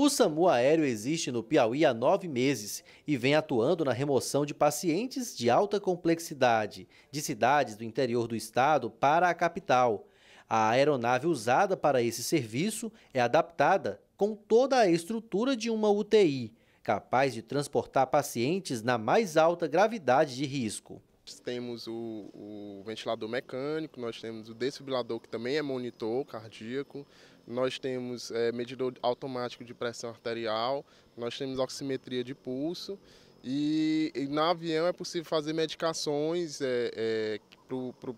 O SAMU aéreo existe no Piauí há nove meses e vem atuando na remoção de pacientes de alta complexidade de cidades do interior do estado para a capital. A aeronave usada para esse serviço é adaptada com toda a estrutura de uma UTI, capaz de transportar pacientes na mais alta gravidade de risco temos o, o, ventilador mecânico, nós temos o desfibrilador que também é monitor cardíaco, nós temos é, medidor automático de pressão arterial, nós temos oximetria de pulso e, e na avião é possível fazer medicações é, é,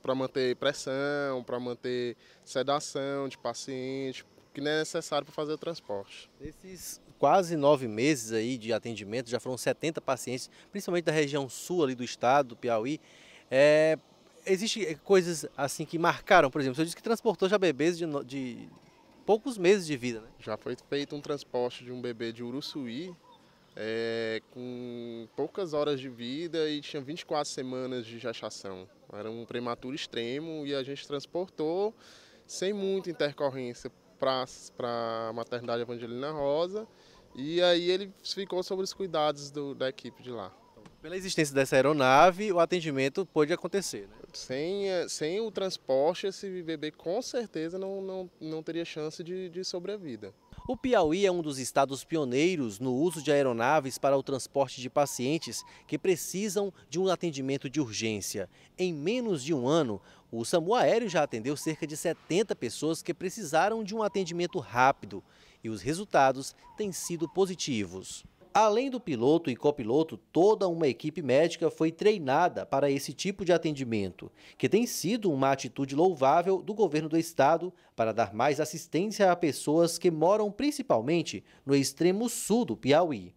para manter pressão, para manter sedação de paciente, que não é necessário para fazer o transporte. Esses quase nove meses aí de atendimento, já foram 70 pacientes, principalmente da região sul ali do estado, do Piauí. É, Existem eh, coisas assim que marcaram, por exemplo, você disse que transportou já bebês de, de poucos meses de vida, né? Já foi feito um transporte de um bebê de Uruçuí, é, com poucas horas de vida e tinha 24 semanas de gestação. Era um prematuro extremo e a gente transportou sem muita intercorrência para a maternidade Evangelina Rosa e aí ele ficou sobre os cuidados do, da equipe de lá. Pela existência dessa aeronave, o atendimento pôde acontecer, né? Sem, eh, sem o transporte, esse bebê com certeza não, não, não teria chance de, de sobrevida. O Piauí é um dos estados pioneiros no uso de aeronaves para o transporte de pacientes que precisam de um atendimento de urgência. Em menos de um ano, o SAMU aéreo já atendeu cerca de 70 pessoas que precisaram de um atendimento rápido e os resultados têm sido positivos. Além do piloto e copiloto, toda uma equipe médica foi treinada para esse tipo de atendimento, que tem sido uma atitude louvável do governo do estado para dar mais assistência a pessoas que moram principalmente no extremo sul do Piauí.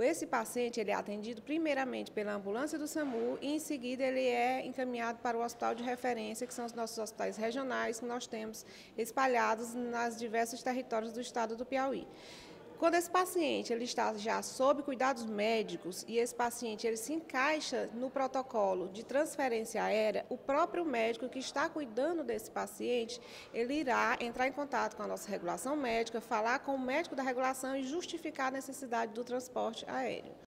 Esse paciente ele é atendido primeiramente pela ambulância do SAMU e em seguida ele é encaminhado para o hospital de referência, que são os nossos hospitais regionais que nós temos espalhados nas diversos territórios do estado do Piauí. Quando esse paciente ele está já sob cuidados médicos e esse paciente ele se encaixa no protocolo de transferência aérea, o próprio médico que está cuidando desse paciente, ele irá entrar em contato com a nossa regulação médica, falar com o médico da regulação e justificar a necessidade do transporte aéreo.